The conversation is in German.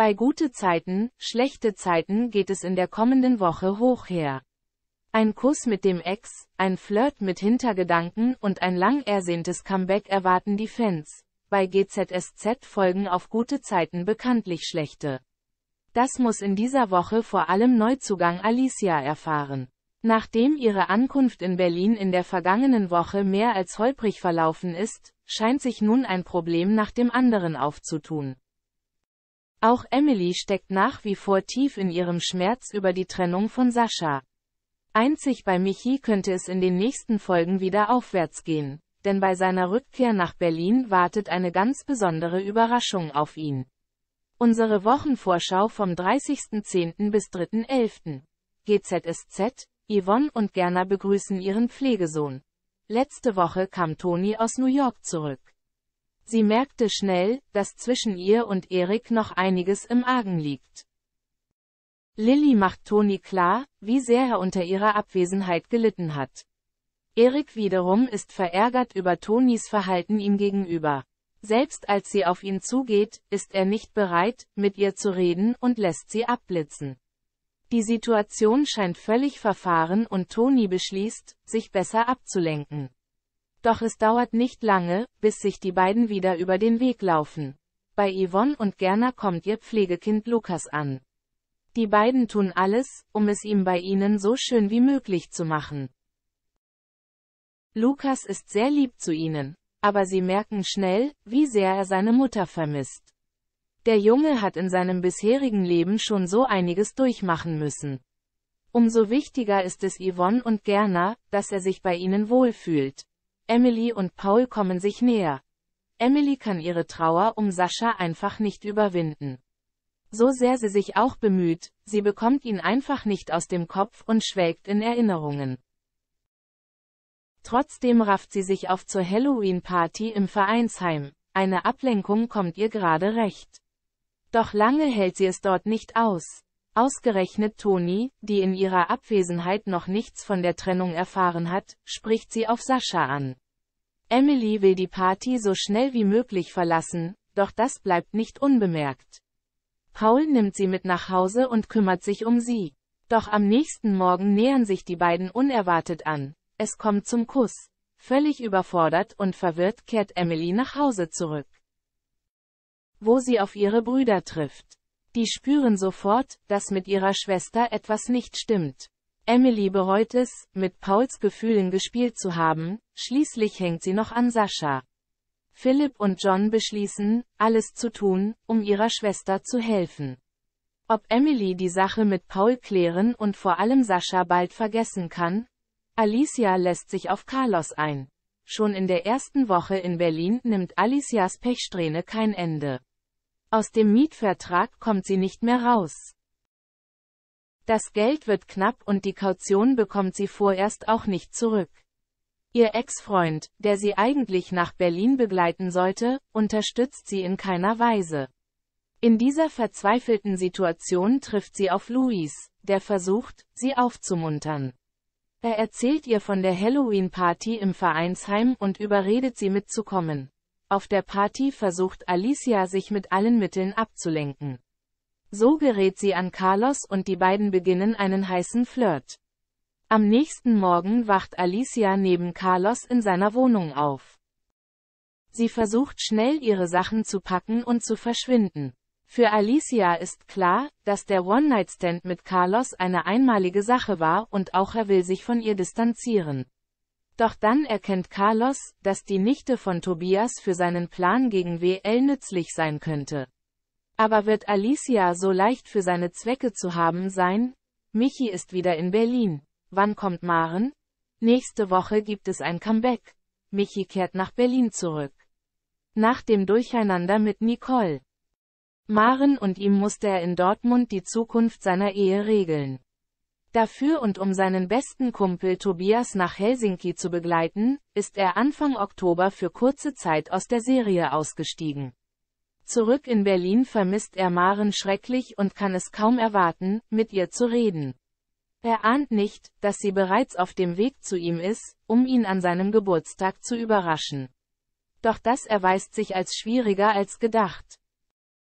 Bei gute Zeiten, schlechte Zeiten geht es in der kommenden Woche hoch her. Ein Kuss mit dem Ex, ein Flirt mit Hintergedanken und ein lang ersehntes Comeback erwarten die Fans. Bei GZSZ folgen auf gute Zeiten bekanntlich schlechte. Das muss in dieser Woche vor allem Neuzugang Alicia erfahren. Nachdem ihre Ankunft in Berlin in der vergangenen Woche mehr als holprig verlaufen ist, scheint sich nun ein Problem nach dem anderen aufzutun. Auch Emily steckt nach wie vor tief in ihrem Schmerz über die Trennung von Sascha. Einzig bei Michi könnte es in den nächsten Folgen wieder aufwärts gehen, denn bei seiner Rückkehr nach Berlin wartet eine ganz besondere Überraschung auf ihn. Unsere Wochenvorschau vom 30.10. bis 3.11. GZSZ, Yvonne und Gerner begrüßen ihren Pflegesohn. Letzte Woche kam Toni aus New York zurück. Sie merkte schnell, dass zwischen ihr und Erik noch einiges im Argen liegt. Lilly macht Toni klar, wie sehr er unter ihrer Abwesenheit gelitten hat. Erik wiederum ist verärgert über Tonis Verhalten ihm gegenüber. Selbst als sie auf ihn zugeht, ist er nicht bereit, mit ihr zu reden und lässt sie abblitzen. Die Situation scheint völlig verfahren und Toni beschließt, sich besser abzulenken. Doch es dauert nicht lange, bis sich die beiden wieder über den Weg laufen. Bei Yvonne und Gerner kommt ihr Pflegekind Lukas an. Die beiden tun alles, um es ihm bei ihnen so schön wie möglich zu machen. Lukas ist sehr lieb zu ihnen, aber sie merken schnell, wie sehr er seine Mutter vermisst. Der Junge hat in seinem bisherigen Leben schon so einiges durchmachen müssen. Umso wichtiger ist es Yvonne und Gerner, dass er sich bei ihnen wohlfühlt. Emily und Paul kommen sich näher. Emily kann ihre Trauer um Sascha einfach nicht überwinden. So sehr sie sich auch bemüht, sie bekommt ihn einfach nicht aus dem Kopf und schwelgt in Erinnerungen. Trotzdem rafft sie sich auf zur Halloween-Party im Vereinsheim. Eine Ablenkung kommt ihr gerade recht. Doch lange hält sie es dort nicht aus. Ausgerechnet Toni, die in ihrer Abwesenheit noch nichts von der Trennung erfahren hat, spricht sie auf Sascha an. Emily will die Party so schnell wie möglich verlassen, doch das bleibt nicht unbemerkt. Paul nimmt sie mit nach Hause und kümmert sich um sie. Doch am nächsten Morgen nähern sich die beiden unerwartet an. Es kommt zum Kuss. Völlig überfordert und verwirrt kehrt Emily nach Hause zurück, wo sie auf ihre Brüder trifft. Die spüren sofort, dass mit ihrer Schwester etwas nicht stimmt. Emily bereut es, mit Pauls Gefühlen gespielt zu haben, schließlich hängt sie noch an Sascha. Philipp und John beschließen, alles zu tun, um ihrer Schwester zu helfen. Ob Emily die Sache mit Paul klären und vor allem Sascha bald vergessen kann? Alicia lässt sich auf Carlos ein. Schon in der ersten Woche in Berlin nimmt Alicias Pechsträhne kein Ende. Aus dem Mietvertrag kommt sie nicht mehr raus. Das Geld wird knapp und die Kaution bekommt sie vorerst auch nicht zurück. Ihr Ex-Freund, der sie eigentlich nach Berlin begleiten sollte, unterstützt sie in keiner Weise. In dieser verzweifelten Situation trifft sie auf Luis, der versucht, sie aufzumuntern. Er erzählt ihr von der Halloween-Party im Vereinsheim und überredet sie mitzukommen. Auf der Party versucht Alicia sich mit allen Mitteln abzulenken. So gerät sie an Carlos und die beiden beginnen einen heißen Flirt. Am nächsten Morgen wacht Alicia neben Carlos in seiner Wohnung auf. Sie versucht schnell ihre Sachen zu packen und zu verschwinden. Für Alicia ist klar, dass der One-Night-Stand mit Carlos eine einmalige Sache war und auch er will sich von ihr distanzieren. Doch dann erkennt Carlos, dass die Nichte von Tobias für seinen Plan gegen WL nützlich sein könnte. Aber wird Alicia so leicht für seine Zwecke zu haben sein? Michi ist wieder in Berlin. Wann kommt Maren? Nächste Woche gibt es ein Comeback. Michi kehrt nach Berlin zurück. Nach dem Durcheinander mit Nicole. Maren und ihm musste er in Dortmund die Zukunft seiner Ehe regeln. Dafür und um seinen besten Kumpel Tobias nach Helsinki zu begleiten, ist er Anfang Oktober für kurze Zeit aus der Serie ausgestiegen. Zurück in Berlin vermisst er Maren schrecklich und kann es kaum erwarten, mit ihr zu reden. Er ahnt nicht, dass sie bereits auf dem Weg zu ihm ist, um ihn an seinem Geburtstag zu überraschen. Doch das erweist sich als schwieriger als gedacht.